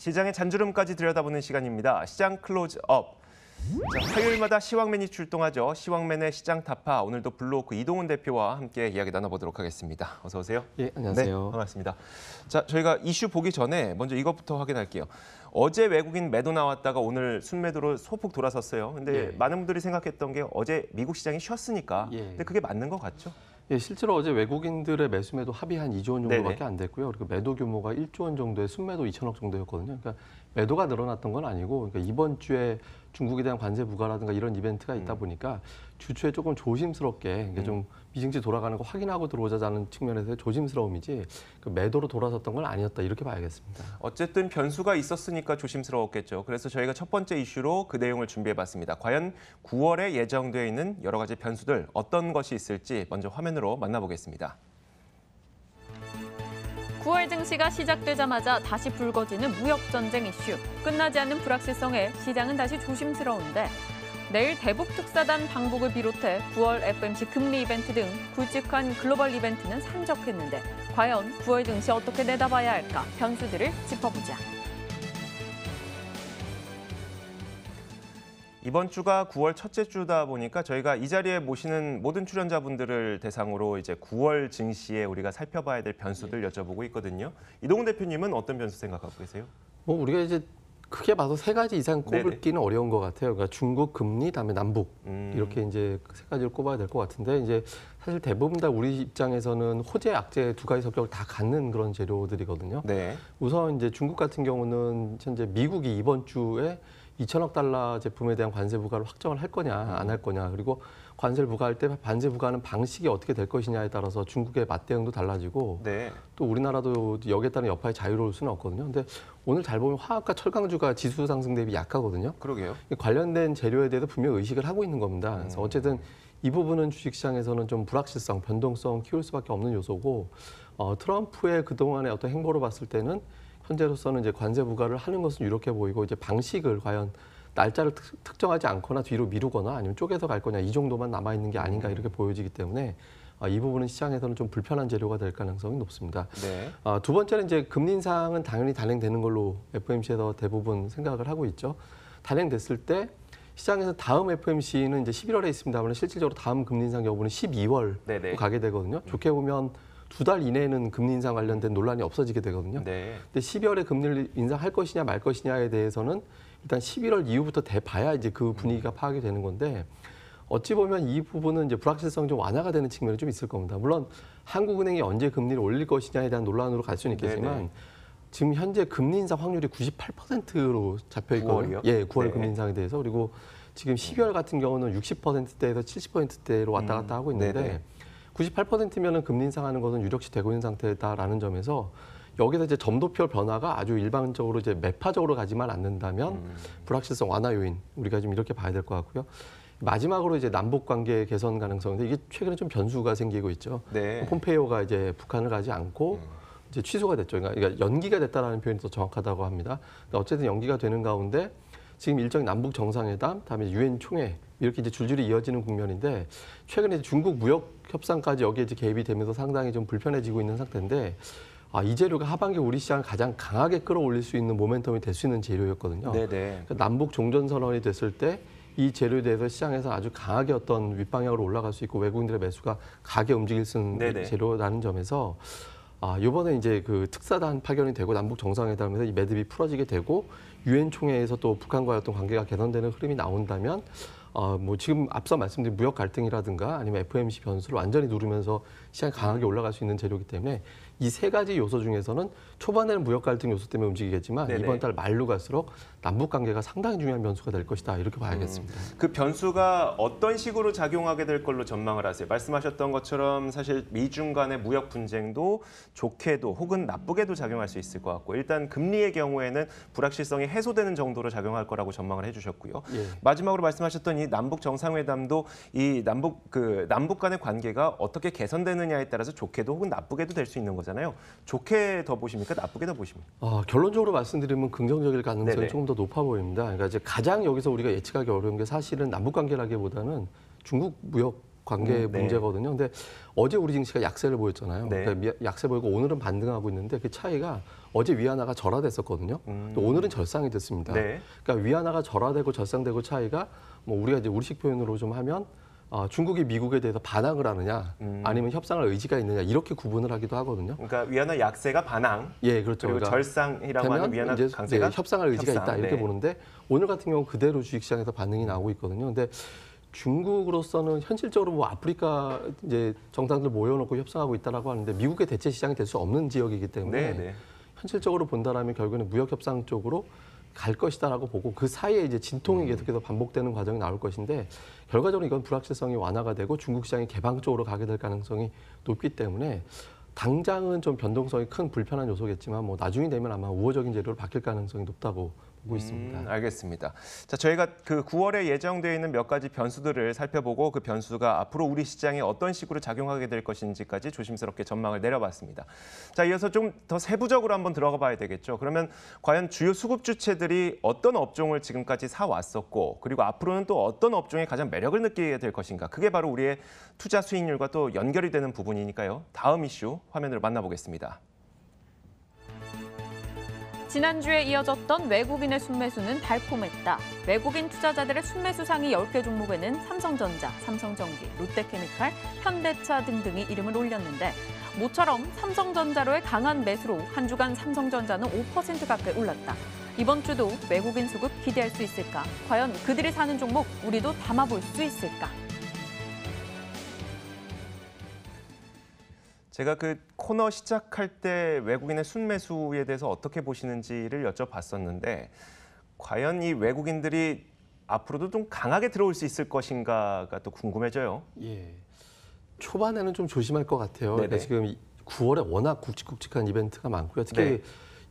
시장의 잔주름까지 들여다보는 시간입니다. 시장 클로즈업. 자, 화요일마다 시황맨이 출동하죠. 시황맨의 시장 타파. 오늘도 블루오크 이동훈 대표와 함께 이야기 나눠보도록 하겠습니다. 어서 오세요. 예, 안녕하세요. 네, 반갑습니다. 자, 저희가 이슈 보기 전에 먼저 이것부터 확인할게요. 어제 외국인 매도 나왔다가 오늘 순매도로 소폭 돌아섰어요. 근데 예. 많은 분들이 생각했던 게 어제 미국 시장이 쉬었으니까. 예. 근데 그게 맞는 것 같죠? 예, 실제로 어제 외국인들의 매수매도 합이 한 2조 원 정도밖에 안 됐고요. 그리고 매도 규모가 1조 원 정도에 순매도 2천억 정도였거든요. 그러니까 매도가 늘어났던 건 아니고 그러니까 이번 주에 중국에 대한 관세 부과라든가 이런 이벤트가 있다 음. 보니까 주초에 조금 조심스럽게 이게 네. 좀 미증시 돌아가는 거 확인하고 들어오자는 측면에서의 조심스러움이지 그 매도로 돌아섰던 건 아니었다 이렇게 봐야겠습니다. 어쨌든 변수가 있었으니까 조심스러웠겠죠. 그래서 저희가 첫 번째 이슈로 그 내용을 준비해봤습니다. 과연 9월에 예정되어 있는 여러 가지 변수들 어떤 것이 있을지 먼저 화면으로 만나보겠습니다. 9월 증시가 시작되자마자 다시 불거지는 무역 전쟁 이슈. 끝나지 않는 불확실성에 시장은 다시 조심스러운데 내일 대북특사단 방북을 비롯해 9월 FMC 금리 이벤트 등 굵직한 글로벌 이벤트는 산적했는데 과연 9월 증시 어떻게 내다봐야 할까 변수들을 짚어보자. 이번 주가 9월 첫째 주다 보니까 저희가 이 자리에 모시는 모든 출연자분들을 대상으로 이제 9월 증시에 우리가 살펴봐야 될 변수들 예. 여쭤보고 있거든요. 이동훈 대표님은 어떤 변수 생각하고 계세요? 뭐 우리가 이제 크게 봐서 세 가지 이상 네, 네. 꼽을기는 네네. 어려운 것 같아요. 그러니까 중국 금리, 다음에 남북 음. 이렇게 이제 세 가지를 꼽아야 될 것 같은데 이제 사실 대부분 다 우리 입장에서는 호재, 악재 두 가지 성격을 다 갖는 그런 재료들이거든요. 네. 우선 이제 중국 같은 경우는 현재 미국이 이번 주에 2천억 달러 제품에 대한 관세 부과를 확정을 할 거냐 안 할 거냐 그리고 관세를 부과할 때반세 부과는 하 방식이 어떻게 될 것이냐에 따라서 중국의 맞대응도 달라지고 네. 또 우리나라도 여기에 따른 여파에 자유로울 수는 없거든요. 근데 오늘 잘 보면 화학과 철강주가 지수 상승 대비 약하거든요. 그러게요. 관련된 재료에 대해서 분명 의식을 하고 있는 겁니다. 그래서 음. 어쨌든 이 부분은 주식시장에서는 좀 불확실성, 변동성 키울 수밖에 없는 요소고 어, 트럼프의 그동안의 어떤 행보로 봤을 때는 현재로서는 이제 관세 부과를 하는 것은 유력해 보이고 이제 방식을 과연 날짜를 특, 정하지 않거나 뒤로 미루거나 아니면 쪼개서 갈 거냐 이 정도만 남아 있는 게 아닌가 이렇게 보여지기 때문에 아, 이 부분은 시장에서는 좀 불편한 재료가 될 가능성이 높습니다. 네. 아, 두 번째는 이제 금리 인상은 당연히 단행되는 걸로 f m c 에서 대부분 생각을 하고 있죠. 단행됐을 때 시장에서 다음 f m c 는 이제 11월에 있습니다만 실질적으로 다음 금리 인상 여부는 12월 로 가게 되거든요. 음. 좋게 보면 두달 이내에는 금리 인상 관련된 논란이 없어지게 되거든요. 네. 근데 12월에 금리를 인상할 것이냐 말 것이냐에 대해서는 일단 11월 이후부터 대봐야 이제 그 분위기가 음. 파악이 되는 건데 어찌 보면 이 부분은 이제 불확실성 좀 완화가 되는 측면이 좀 있을 겁니다. 물론 한국은행이 언제 금리를 올릴 것이냐에 대한 논란으로 갈 수는 있겠지만 네네. 지금 현재 금리 인상 확률이 98%로 잡혀 있거든요. 9월이요? 예, 9월 네. 금리 인상에 대해서 그리고 지금 12월 같은 경우는 60%대에서 70%대로 왔다 음. 갔다 하고 있는데 네네. 98%면은 금리 인상하는 것은 유력시 되고 있는 상태다라는 점에서 여기서 이제 점도표 변화가 아주 일방적으로 이제 매파적으로 가지만 않는다면 음. 불확실성 완화 요인 우리가 좀 이렇게 봐야 될 것 같고요. 마지막으로 이제 남북 관계 개선 가능성인데 이게 최근에 좀 변수가 생기고 있죠. 네. 폼페이오가 이제 북한을 가지 않고 음. 이제 취소가 됐죠. 그러니까, 그러니까 연기가 됐다라는 표현이 더 정확하다고 합니다. 그러니까 어쨌든 연기가 되는 가운데 지금 일정 남북 정상회담, 다음에 유엔 총회 이렇게 이제 줄줄이 이어지는 국면인데 최근에 중국 무역 협상까지 여기에 이제 개입이 되면서 상당히 좀 불편해지고 있는 상태인데 아, 이 재료가 하반기 우리 시장을 가장 강하게 끌어올릴 수 있는 모멘텀이 될 수 있는 재료였거든요. 네네. 네. 그러니까 남북 종전 선언이 됐을 때 이 재료에 대해서 시장에서 아주 강하게 어떤 윗방향으로 올라갈 수 있고 외국인들의 매수가 가게 움직일 수 있는 네네. 네. 재료라는 점에서 아, 요번에 이제 그 특사단 파견이 되고 남북 정상회담에서 이 매듭이 풀어지게 되고 유엔 총회에서 또 북한과의 어떤 관계가 개선되는 흐름이 나온다면 어, 뭐 지금 앞서 말씀드린 무역 갈등이라든가 아니면 f m c 변수를 완전히 누르면서 시장이 강하게 올라갈 수 있는 재료이기 때문에 이 세 가지 요소 중에서는 초반에는 무역 갈등 요소 때문에 움직이겠지만 네네. 이번 달 말로 갈수록 남북 관계가 상당히 중요한 변수가 될 것이다 이렇게 봐야겠습니다. 음, 그 변수가 어떤 식으로 작용하게 될 걸로 전망을 하세요? 말씀하셨던 것처럼 사실 미중 간의 무역 분쟁도 좋게도 혹은 나쁘게도 작용할 수 있을 것 같고 일단 금리의 경우에는 불확실성이 해소되는 정도로 작용할 거라고 전망을 해주셨고요. 예. 마지막으로 말씀하셨던 이 남북 정상회담도 이 남북 그 남북 간의 관계가 어떻게 개선되는 하느냐에 따라서 좋게도 혹은 나쁘게도 될 수 있는 거잖아요. 좋게 더 보십니까? 나쁘게 더 보십니까? 아, 결론적으로 말씀드리면 긍정적일 가능성이 네네. 조금 더 높아 보입니다. 그러니까 이제 가장 여기서 우리가 예측하기 어려운 게 사실은 남북 관계라기보다는 중국 무역 관계 음, 네. 문제거든요. 근데 어제 우리 증시가 약세를 보였잖아요. 네. 그러니까 약세 보이고 오늘은 반등하고 있는데 그 차이가 어제 위안화가 절하됐었거든요. 음. 오늘은 절상이 됐습니다. 네. 그러니까 위안화가 절하되고 절상되고 차이가 뭐 우리가 이제 우리식 표현으로 좀 하면 어, 중국이 미국에 대해서 반항을 하느냐 음. 아니면 협상을 의지가 있느냐 이렇게 구분을 하기도 하거든요. 그러니까 위안화 약세가 반항. 예, 그렇죠. 그리고 그러니까 절상이라고 하는 위안화 이제, 강세가 네, 협상할 의지가 협상, 있다 이렇게 네. 보는데 오늘 같은 경우 그대로 주식시장에서 반응이 나오고 있거든요. 근데 중국으로서는 현실적으로 뭐 아프리카 이제 정상들 모여놓고 협상하고 있다라고 하는데 미국의 대체 시장이 될 수 없는 지역이기 때문에 네, 네, 현실적으로 본다라면 결국에는 무역 협상 쪽으로 갈 것이다라고 보고 그 사이에 이제 진통이 음. 계속해서 반복되는 과정이 나올 것인데 결과적으로 이건 불확실성이 완화가 되고 중국 시장이 개방 적으로 가게 될 가능성이 높기 때문에 당장은 좀 변동성이 큰 불편한 요소겠지만 뭐 나중이 되면 아마 우호적인 재료로 바뀔 가능성이 높다고 보고 있습니다. 음, 알겠습니다. 자, 저희가 그 9월에 예정되어 있는 몇 가지 변수들을 살펴보고 그 변수가 앞으로 우리 시장에 어떤 식으로 작용하게 될 것인지까지 조심스럽게 전망을 내려봤습니다. 자, 이어서 좀 더 세부적으로 한번 들어가 봐야 되겠죠. 그러면 과연 주요 수급 주체들이 어떤 업종을 지금까지 사 왔었고 그리고 앞으로는 또 어떤 업종에 가장 매력을 느끼게 될 것인가. 그게 바로 우리의 투자 수익률과 또 연결이 되는 부분이니까요. 다음 이슈 화면으로 만나보겠습니다. 지난주에 이어졌던 외국인의 순매수는 달콤했다. 외국인 투자자들의 순매수 상위 10개 종목에는 삼성전자, 삼성전기, 롯데케미칼, 현대차 등등이 이름을 올렸는데 모처럼 삼성전자로의 강한 매수로 한 주간 삼성전자는 5% 가까이 올랐다. 이번 주도 외국인 수급 기대할 수 있을까? 과연 그들이 사는 종목 우리도 담아볼 수 있을까? 제가 그 코너 시작할 때 외국인의 순매수에 대해서 어떻게 보시는지를 여쭤봤었는데 과연 이 외국인들이 앞으로도 좀 강하게 들어올 수 있을 것인가가 또 궁금해져요. 예. 초반에는 좀 조심할 것 같아요. 그러니까 네네. 지금 9월에 워낙 굵직굵직한 이벤트가 많고요. 특히 네.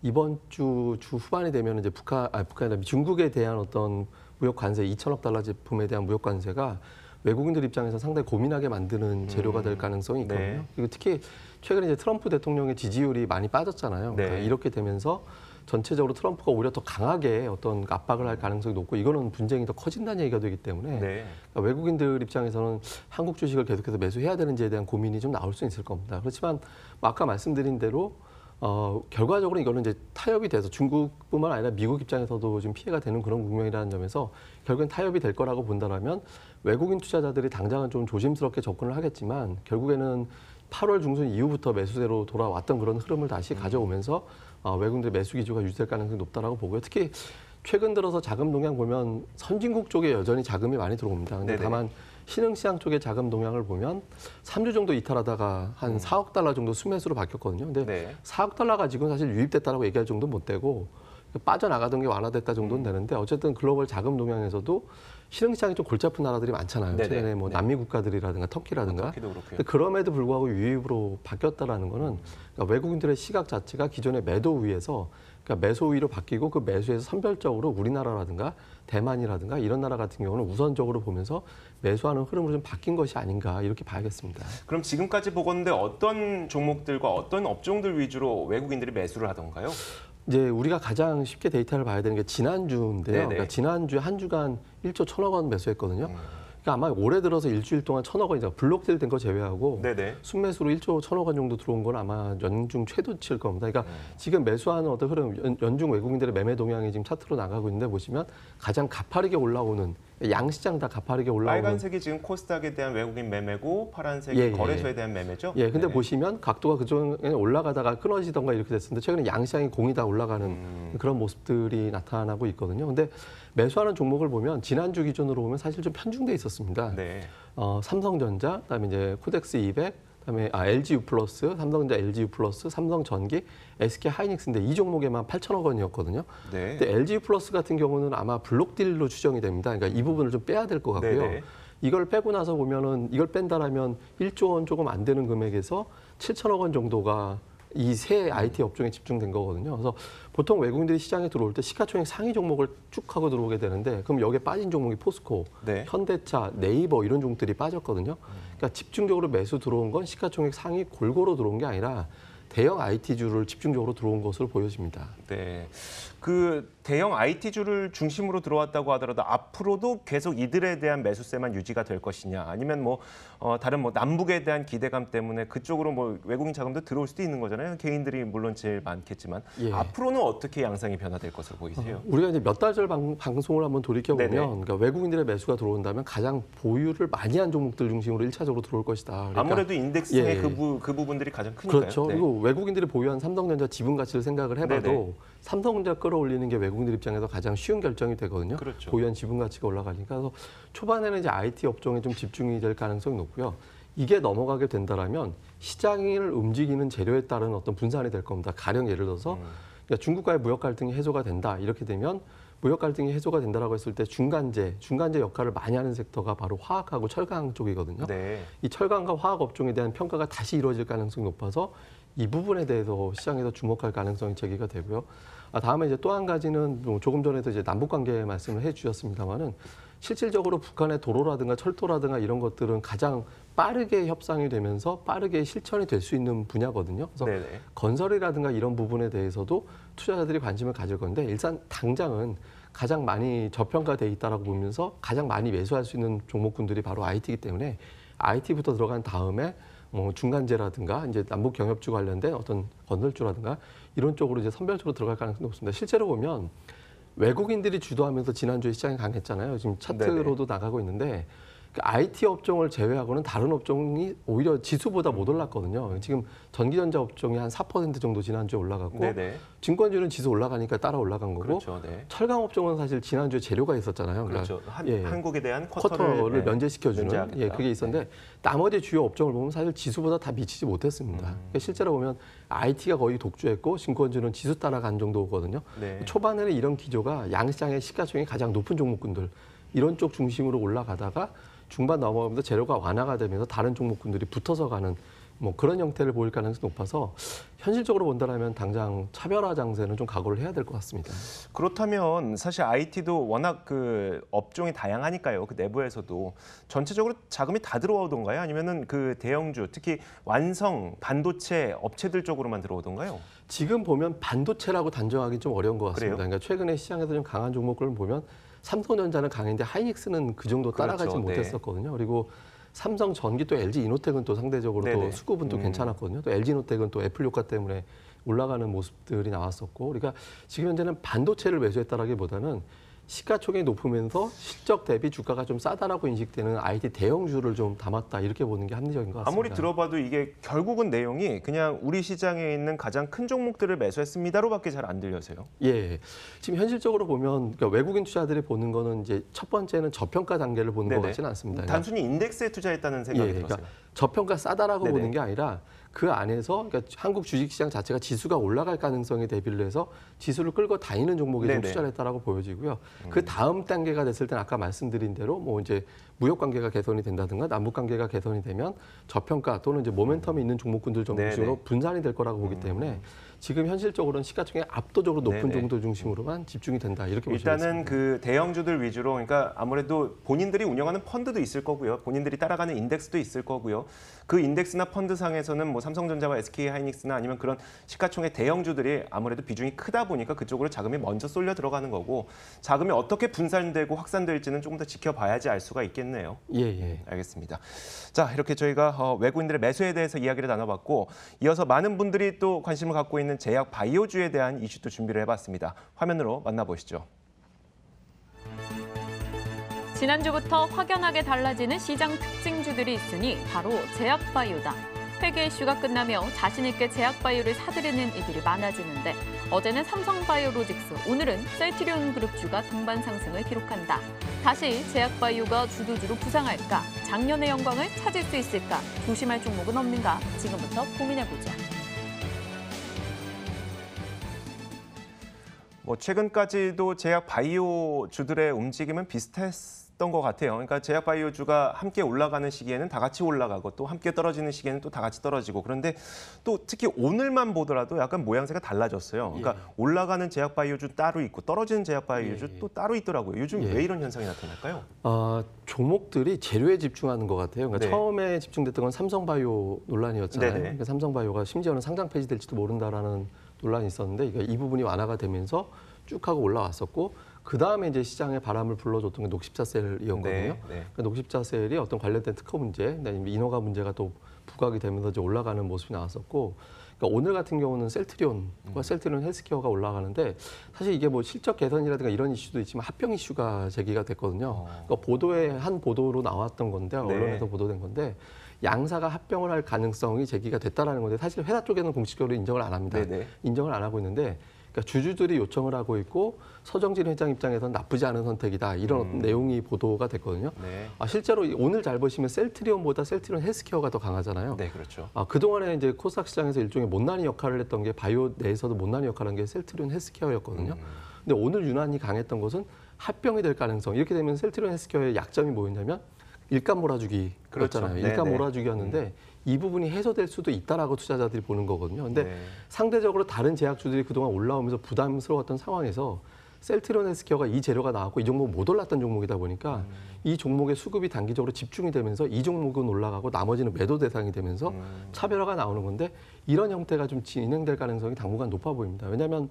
이번 주 주 후반이 되면 이제 북한 아 북한이 중국에 대한 어떤 무역 관세 2천억 달러 제품에 대한 무역 관세가 외국인들 입장에서 상당히 고민하게 만드는 음. 재료가 될 가능성이 네. 있거든요. 네. 그리고 특히 최근에 이제 트럼프 대통령의 지지율이 많이 빠졌잖아요. 네. 그러니까 이렇게 되면서 전체적으로 트럼프가 오히려 더 강하게 어떤 압박을 할 가능성이 높고 이거는 분쟁이 더 커진다는 얘기가 되기 때문에 네. 그러니까 외국인들 입장에서는 한국 주식을 계속해서 매수해야 되는지에 대한 고민이 좀 나올 수 있을 겁니다. 그렇지만 뭐 아까 말씀드린 대로 어, 결과적으로 이거는 이제 타협이 돼서 중국뿐만 아니라 미국 입장에서도 좀 피해가 되는 그런 국면이라는 점에서 결국엔 타협이 될 거라고 본다면 외국인 투자자들이 당장은 좀 조심스럽게 접근을 하겠지만 결국에는 8월 중순 이후부터 매수세로 돌아왔던 그런 흐름을 다시 음. 가져오면서 어, 외국인들의 매수 기조가 유지될 가능성이 높다라고 보고요. 특히 최근 들어서 자금 동향 보면 선진국 쪽에 여전히 자금이 많이 들어옵니다. 근데 네네. 다만 신흥시장 쪽의 자금 동향을 보면 3주 정도 이탈하다가 한 4억 음. 달러 정도 수매수로 바뀌었거든요. 근데 네. 4억 달러가 지금 사실 유입됐다라고 얘기할 정도 못 되고 빠져나가던 게 완화됐다 정도는 음. 되는데 어쨌든 글로벌 자금 동향에서도 신흥시장이 좀 골치 아픈 나라들이 많잖아요. 네네. 최근에 뭐 네. 남미 국가들이라든가 터키라든가. 아, 그럼에도 불구하고 유입으로 바뀌었다라는 거는 그러니까 외국인들의 시각 자체가 기존의 매도 위에서 그러니까 매수 위로 바뀌고 그 매수에서 선별적으로 우리나라라든가 대만이라든가 이런 나라 같은 경우는 우선적으로 보면서 매수하는 흐름으로 좀 바뀐 것이 아닌가 이렇게 봐야겠습니다. 그럼 지금까지 보건데 어떤 종목들과 어떤 업종들 위주로 외국인들이 매수를 하던가요? 이제 우리가 가장 쉽게 데이터를 봐야 되는 게 지난주인데요. 그러니까 지난주 한 주간 1조 천억 원 매수했거든요. 음. 그러니까 아마 올해 들어서 일주일 동안 천억 원이 블록딜 된거 제외하고 네네. 순매수로 1조 천억 원 정도 들어온 건 아마 연중 최도치일 겁니다. 그러니까 음. 지금 매수하는 어떤 흐름 연, 연중 외국인들의 매매 동향이 지금 차트로 나가고 있는데 보시면 가장 가파르게 올라오는 양시장 다 가파르게 올라오는 빨간색이 지금 코스닥에 대한 외국인 매매고 파란색이 예, 예. 거래소에 대한 매매죠. 예, 근데 네 보시면 각도가 그전에 올라가다가 끊어지던가 이렇게 됐었는데 최근에 양시장이 공이 다 올라가는 음. 그런 모습들이 나타나고 있거든요. 근데 매수하는 종목을 보면 지난주 기준으로 보면 사실 좀 편중돼 있었습니다. 네. 어, 삼성전자, 그다음에 이제 코덱스 200 그다음에 아, LG 유 플러스, 삼성전자 LG 유 플러스, 삼성전기, SK 하이닉스인데 이 종목에만 8천억 원이었거든요. 네. 근데 LG 유 플러스 같은 경우는 아마 블록딜로 추정이 됩니다. 그러니까 이 부분을 좀 빼야 될 것 같고요. 네네. 네. 이걸 빼고 나서 보면은 이걸 뺀다라면 1조 원 조금 안 되는 금액에서 7천억 원 정도가 이세 IT 업종에 집중된 거거든요. 그래서 보통 외국인들이 시장에 들어올 때 시가총액 상위 종목을 쭉 하고 들어오게 되는데 그럼 여기에 빠진 종목이 포스코, 네. 현대차, 네이버 이런 종목들이 빠졌거든요. 그러니까 집중적으로 매수 들어온 건 시가총액 상위 골고루 들어온 게 아니라 대형 IT주를 집중적으로 들어온 것으로 보여집니다. 네. 그 대형 IT주를 중심으로 들어왔다고 하더라도 앞으로도 계속 이들에 대한 매수세만 유지가 될 것이냐 아니면 뭐 어, 다른 뭐 남북에 대한 기대감 때문에 그쪽으로 뭐 외국인 자금도 들어올 수도 있는 거잖아요. 개인들이 물론 제일 많겠지만 예. 앞으로는 어떻게 양상이 변화될 것으로 보이세요? 어, 우리가 이제 몇 달 전 방송을 한번 돌이켜 보면 그러니까 외국인들의 매수가 들어온다면 가장 보유를 많이 한 종목들 중심으로 일차적으로 들어올 것이다. 그러니까, 아무래도 인덱스의 예, 예. 그, 부, 그 부분들이 가장 크니까요. 그렇죠. 네. 그리고 외국인들이 보유한 삼성전자 지분 가치를 생각을 해봐도 네네. 삼성전자 끌어올리는 게 외국 인 중국들 입장에서 가장 쉬운 결정이 되거든요. 그렇죠. 고유한 지분 가치가 올라가니까 그래서 초반에는 이제 IT 업종에 좀 집중이 될 가능성이 높고요. 이게 넘어가게 된다라면 시장을 움직이는 재료에 따른 어떤 분산이 될 겁니다. 가령 예를 들어서 음. 그러니까 중국과의 무역 갈등이 해소가 된다 이렇게 되면 무역 갈등이 해소가 된다라고 했을 때 중간재, 중간재 역할을 많이 하는 섹터가 바로 화학하고 철강 쪽이거든요. 네. 이 철강과 화학 업종에 대한 평가가 다시 이루어질 가능성이 높아서 이 부분에 대해서 시장에서 주목할 가능성이 제기가 되고요. 아, 다음에 이제 또 한 가지는 뭐 조금 전에도 이제 남북 관계 말씀을 해주셨습니다만은 실질적으로 북한의 도로라든가 철도라든가 이런 것들은 가장 빠르게 협상이 되면서 빠르게 실천이 될 수 있는 분야거든요. 그래서 네네. 건설이라든가 이런 부분에 대해서도 투자자들이 관심을 가질 건데 일단 당장은 가장 많이 저평가돼 있다라고 보면서 가장 많이 매수할 수 있는 종목군들이 바로 IT이기 때문에 IT부터 들어간 다음에 뭐 중간재라든가 이제 남북 경협주 관련된 어떤 건설주라든가 이런 쪽으로 이제 선별적으로 들어갈 가능성이 높습니다. 실제로 보면 외국인들이 주도하면서 지난주에 시장이 강했잖아요. 지금 차트로도 네네. 나가고 있는데 그러니까 IT 업종을 제외하고는 다른 업종이 오히려 지수보다 못 올랐거든요. 지금 전기전자 업종이 한 4% 정도 지난주에 올라갔고 네네. 증권주는 지수 올라가니까 따라 올라간 거고 그렇죠, 네. 철강 업종은 사실 지난주에 재료가 있었잖아요. 그러니까 그렇죠. 그러니까, 한, 예, 한국에 대한 쿼터를, 쿼터를 네, 면제시켜주는 예, 그게 있었는데 네. 나머지 주요 업종을 보면 사실 지수보다 다 미치지 못했습니다. 음. 그러니까 실제로 보면 IT가 거의 독주했고 증권주는 지수 따라간 정도거든요. 네. 초반에는 이런 기조가 양시장의 시가총액이 가장 높은 종목군들 이런 쪽 중심으로 올라가다가 중반 넘어가면서 재료가 완화가 되면서 다른 종목군들이 붙어서 가는 뭐 그런 형태를 보일 가능성이 높아서 현실적으로 본다면 당장 차별화 장세는 좀 각오를 해야 될 것 같습니다. 그렇다면 사실 IT도 워낙 그 업종이 다양하니까요. 그 내부에서도 전체적으로 자금이 다 들어오던가요? 아니면은 그 대형주 특히 완성 반도체 업체들 쪽으로만 들어오던가요? 지금 보면 반도체라고 단정하기 좀 어려운 것 같습니다. 그래요? 그러니까 최근에 시장에서 좀 강한 종목들을 보면 삼성전자는 강했는데 하이닉스는 그 정도 그렇죠. 따라가지 그렇죠. 못했었거든요. 네. 그리고 삼성 전기 또 LG 이노텍은 또 상대적으로 네네. 또 수급은 또 음. 괜찮았거든요. 또 LG 이노텍은 또 애플 효과 때문에 올라가는 모습들이 나왔었고, 그러니까 지금 현재는 반도체를 매수했다라기보다는 시가총액이 높으면서 실적 대비 주가가 좀 싸다라고 인식되는 IT 대형주를 좀 담았다 이렇게 보는 게 합리적인 것 같습니다. 아무리 들어봐도 이게 결국은 내용이 그냥 우리 시장에 있는 가장 큰 종목들을 매수했습니다로밖에 잘 안 들려서요. 예, 지금 현실적으로 보면 그러니까 외국인 투자들이 보는 거는 이제 첫 번째는 저평가 단계를 보는 네네. 것 같지는 않습니다. 단순히 인덱스에 투자했다는 생각이 예, 그러니까 들었어요. 그러니까 저평가 싸다라고 네네. 보는 게 아니라 그 안에서 그러니까 한국 주식시장 자체가 지수가 올라갈 가능성에 대비를 해서 지수를 끌고 다니는 종목에 네네. 좀 투자를 했다라고 보여지고요. 음. 그 다음 단계가 됐을 때는 아까 말씀드린 대로 뭐 이제 무역 관계가 개선이 된다든가 남북 관계가 개선이 되면 저평가 또는 이제 모멘텀이 있는 종목군들 정도로 분산이 될 거라고 보기 음. 때문에 지금 현실적으로는 시가총액 압도적으로 높은 네네. 정도 중심으로만 집중이 된다 이렇게 보시면 일단은 그 대형주들 위주로 그러니까 아무래도 본인들이 운영하는 펀드도 있을 거고요. 본인들이 따라가는 인덱스도 있을 거고요. 그 인덱스나 펀드 상에서는 뭐 삼성전자와 SK하이닉스나 아니면 그런 시가총액 대형주들이 아무래도 비중이 크다 보니까 그쪽으로 자금이 먼저 쏠려 들어가는 거고 자금이 어떻게 분산되고 확산될지는 조금 더 지켜봐야지 알 수가 있겠네요. 예, 예. 알겠습니다. 자, 이렇게 저희가 어, 외국인들의 매수에 대해서 이야기를 나눠봤고 이어서 많은 분들이 또 관심을 갖고 있는 있는 제약 바이오주에 대한 이슈도 준비를 해봤습니다. 화면으로 만나보시죠. 지난주부터 확연하게 달라지는 시장 특징주들이 있으니 바로 제약바이오다. 회계 이슈가 끝나며 자신 있게 제약바이오를 사들이는 이들이 많아지는데 어제는 삼성바이오로직스, 오늘은 셀트리온 그룹주가 동반 상승을 기록한다. 다시 제약바이오가 주도주로 부상할까? 작년의 영광을 찾을 수 있을까? 조심할 종목은 없는가? 지금부터 고민해보죠 뭐 최근까지도 제약 바이오주들의 움직임은 비슷했던 것 같아요. 그러니까 제약 바이오주가 함께 올라가는 시기에는 다 같이 올라가고 또 함께 떨어지는 시기에는 또 다 같이 떨어지고 그런데 또 특히 오늘만 보더라도 약간 모양새가 달라졌어요. 그러니까 예. 올라가는 제약 바이오주 따로 있고 떨어지는 제약 바이오주 예. 또 따로 있더라고요. 요즘 예. 왜 이런 현상이 나타날까요? 아, 종목들이 재료에 집중하는 것 같아요. 그러니까 네. 처음에 집중됐던 건 삼성바이오 논란이었잖아요. 그러니까 삼성바이오가 심지어는 상장 폐지될지도 모른다라는 논란이 있었는데 그러니까 이 부분이 완화가 되면서 쭉 하고 올라왔었고 그 다음에 이제 시장에 바람을 불러줬던 게 녹십자셀이었거든요. 네, 네. 그 그러니까 녹십자셀이 어떤 관련된 특허 문제, 인허가 문제가 또 부각이 되면서 이제 올라가는 모습이 나왔었고 그러니까 오늘 같은 경우는 셀트리온과 음. 셀트리온 헬스케어가 올라가는데 사실 이게 뭐 실적 개선이라든가 이런 이슈도 있지만 합병 이슈가 제기가 됐거든요. 어. 그러니까 보도에 한 보도로 나왔던 건데 네. 언론에서 보도된 건데 양사가 합병을 할 가능성이 제기가 됐다라는 건데 사실 회사 쪽에는 공식적으로 인정을 안 합니다. 네네. 인정을 안 하고 있는데 그러니까 주주들이 요청을 하고 있고 서정진 회장 입장에서는 나쁘지 않은 선택이다 이런 음. 내용이 보도가 됐거든요. 네. 아, 실제로 오늘 잘 보시면 셀트리온보다 셀트리온 헬스케어가 더 강하잖아요. 네, 그렇죠. 아, 그동안에 이제 코스닥 시장에서 일종의 못난이 역할을 했던 게 바이오 내에서도 못난이 역할한게 셀트리온 헬스케어였거든요. 음. 근데 오늘 유난히 강했던 것은 합병이 될 가능성. 이렇게 되면 셀트리온 헬스케어의 약점이 뭐였냐면 일감 몰아주기 그렇죠. 그렇잖아요. 네, 일감 네. 몰아주기였는데 음. 이 부분이 해소될 수도 있다라고 투자자들이 보는 거거든요. 근데 네. 상대적으로 다른 제약주들이 그동안 올라오면서 부담스러웠던 상황에서 셀트리온 스케어가이 재료가 나왔고 이 종목 못 올랐던 종목이다 보니까 음. 이 종목의 수급이 단기적으로 집중이 되면서 이 종목은 올라가고 나머지는 매도 대상이 되면서 음. 차별화가 나오는 건데 이런 형태가 좀 진행될 가능성이 당분간 높아 보입니다. 왜냐하면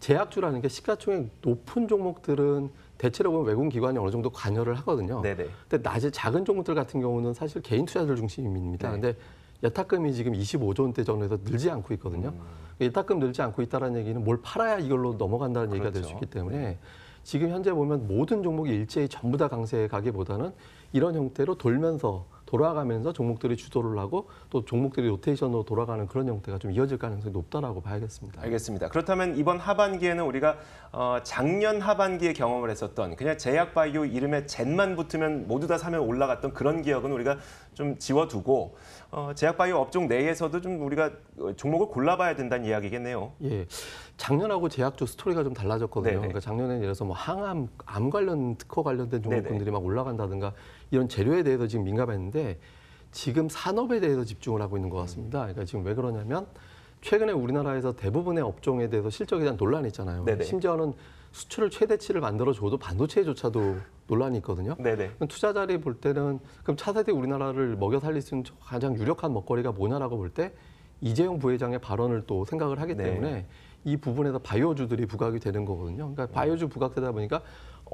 제약주라는 게 시가총액 높은 종목들은 대체로 보면 외국 기관이 어느 정도 관여를 하거든요. 네네. 근데 낮에 작은 종목들 같은 경우는 사실 개인 투자들 중심입니다. 네. 근데 예탁금이 지금 25조 원대 정도에서 늘지 않고 있거든요. 음. 예탁금 늘지 않고 있다는 얘기는 뭘 팔아야 이걸로 넘어간다는 그렇죠. 얘기가 될 수 있기 때문에 네. 지금 현재 보면 모든 종목이 일제히 전부 다 강세에 가기보다는 이런 형태로 돌면서 돌아가면서 종목들이 주도를 하고 또 종목들이 로테이션으로 돌아가는 그런 형태가 좀 이어질 가능성이 높다라고 봐야겠습니다. 알겠습니다. 그렇다면 이번 하반기에는 우리가 어, 작년 하반기에 경험을 했었던 그냥 제약바이오 이름에 젠만 붙으면 모두 다 사면 올라갔던 그런 기억은 우리가 좀 지워두고 어, 제약바이오 업종 내에서도 좀 우리가 종목을 골라봐야 된다는 이야기겠네요. 예, 작년하고 제약주 스토리가 좀 달라졌거든요. 네네. 네. 그러니까 작년에 예를 들어서 뭐 항암 암 관련 특허 관련된 네, 네. 종목들이막 올라간다든가 이런 재료에 대해서 지금 민감했는데 지금 산업에 대해서 집중을 하고 있는 것 같습니다. 그러니까 지금 왜 그러냐면 최근에 우리나라에서 대부분의 업종에 대해서 실적에 대한 논란이 있잖아요. 네네. 심지어는 수출을 최대치를 만들어줘도 반도체조차도 논란이 있거든요. 네네. 투자자들이 볼 때는 그럼 차세대 우리나라를 먹여 살릴 수 있는 가장 유력한 먹거리가 뭐냐라고 볼 때 이재용 부회장의 발언을 또 생각을 하기 네. 때문에 네. 이 부분에서 바이오주들이 부각이 되는 거거든요. 그러니까 바이오주 부각되다 보니까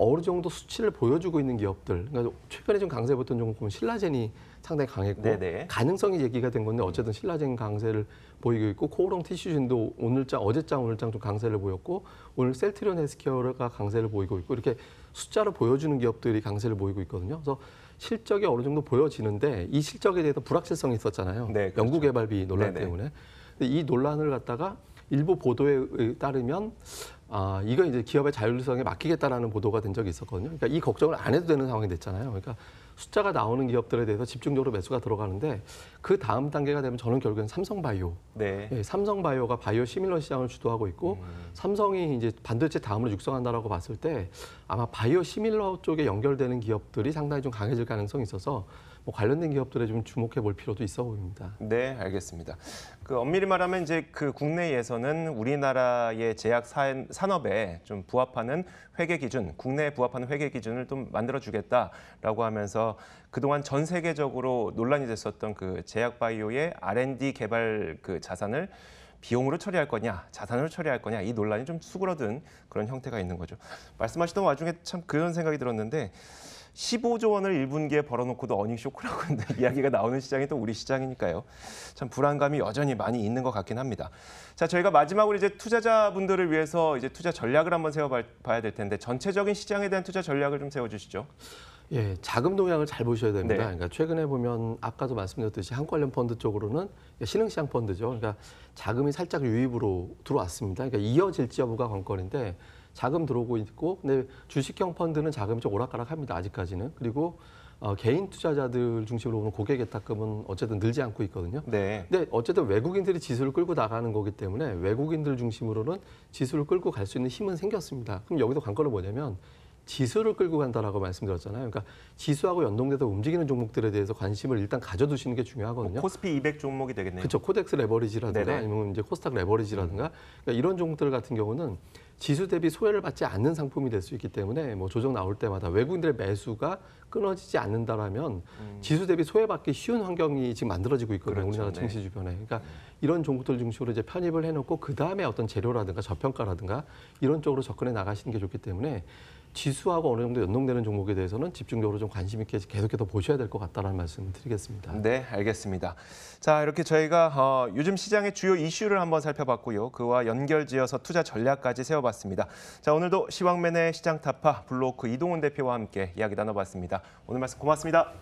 어느 정도 수치를 보여주고 있는 기업들. 그러니까 최근에 좀 강세 였던 종목 보면 신라젠이 상당히 강했고 네네. 네. 가능성이 얘기가 된 건데 어쨌든 신라젠 강세를 보이고 있고 코오롱 티슈진도 오늘장 어제장 오늘장 좀 강세를 보였고 오늘 셀트리온 헬스케어가 강세를 보이고 있고 이렇게 숫자로 보여주는 기업들이 강세를 보이고 있거든요. 그래서 실적이 어느 정도 보여지는데 이 실적에 대해서 불확실성이 있었잖아요. 네, 그렇죠. 연구 개발비 논란 네네. 네. 때문에. 이 논란을 갖다가 일부 보도에 따르면 아, 이건 이제 기업의 자율성에 맡기겠다라는 보도가 된 적이 있었거든요. 그러니까 이 걱정을 안 해도 되는 상황이 됐잖아요. 그러니까 숫자가 나오는 기업들에 대해서 집중적으로 매수가 들어가는데 그 다음 단계가 되면 저는 결국엔 삼성바이오. 네. 예, 삼성바이오가 바이오 시밀러 시장을 주도하고 있고 음. 삼성이 이제 반도체 다음으로 육성한다라고 봤을 때 아마 바이오 시밀러 쪽에 연결되는 기업들이 상당히 좀 강해질 가능성이 있어서 뭐 관련된 기업들에 좀 주목해 볼 필요도 있어 보입니다. 네, 알겠습니다. 그 엄밀히 말하면 이제 그 국내에서는 우리나라의 제약 산업에 좀 부합하는 회계 기준, 국내에 부합하는 회계 기준을 좀 만들어 주겠다라고 하면서 그동안 전 세계적으로 논란이 됐었던 그 제약 바이오의 R&D 개발 그 자산을 비용으로 처리할 거냐, 자산으로 처리할 거냐 이 논란이 좀 수그러든 그런 형태가 있는 거죠. 말씀하시던 와중에 참 그런 생각이 들었는데 15조 원을 1분기에 벌어놓고도 어닝 쇼크라고 하는 이야기가 나오는 시장이 또 우리 시장이니까요. 참 불안감이 여전히 많이 있는 것 같긴 합니다. 자, 저희가 마지막으로 이제 투자자분들을 위해서 이제 투자 전략을 한번 세워봐야 될 텐데 전체적인 시장에 대한 투자 전략을 좀 세워주시죠. 예, 자금 동향을 잘 보셔야 됩니다. 네. 그러니까 최근에 보면 아까도 말씀드렸듯이 한국 관련 펀드 쪽으로는 그러니까 신흥시장 펀드죠. 그러니까 자금이 살짝 유입으로 들어왔습니다. 그러니까 이어질지 여부가 관건인데 자금 들어오고 있고 근데 주식형 펀드는 자금이 좀 오락가락합니다. 아직까지는. 그리고 어, 개인 투자자들 중심으로 보면 고객 예탁금은 어쨌든 늘지 않고 있거든요. 네. 근데 어쨌든 외국인들이 지수를 끌고 나가는 거기 때문에 외국인들 중심으로는 지수를 끌고 갈 수 있는 힘은 생겼습니다. 그럼 여기도 관건은 뭐냐면 지수를 끌고 간다라고 말씀드렸잖아요. 그러니까 지수하고 연동돼서 움직이는 종목들에 대해서 관심을 일단 가져두시는 게 중요하거든요. 뭐 코스피 200 종목이 되겠네요. 그렇죠. 코덱스 레버리지라든가 네네. 아니면 이제 코스닥 레버리지라든가 음. 그러니까 이런 종목들 같은 경우는 지수 대비 소외를 받지 않는 상품이 될 수 있기 때문에 뭐 조정 나올 때마다 외국인들의 매수가 끊어지지 않는다라면 음. 지수 대비 소외받기 쉬운 환경이 지금 만들어지고 있거든요. 그렇죠. 우리나라 네. 증시 네. 주변에. 그러니까 네. 이런 종목들 중심으로 이제 편입을 해놓고 그 다음에 어떤 재료라든가 저평가라든가 이런 쪽으로 접근해 나가시는 게 좋기 때문에 지수하고 어느 정도 연동되는 종목에 대해서는 집중적으로 좀 관심 있게 계속해서 보셔야 될 것 같다는 말씀을 드리겠습니다. 네, 알겠습니다. 자, 이렇게 저희가 어, 요즘 시장의 주요 이슈를 한번 살펴봤고요. 그와 연결지어서 투자 전략까지 세워봤습니다. 자, 오늘도 시황맨의 시장 타파 블로크 이동훈 대표와 함께 이야기 나눠봤습니다. 오늘 말씀 고맙습니다.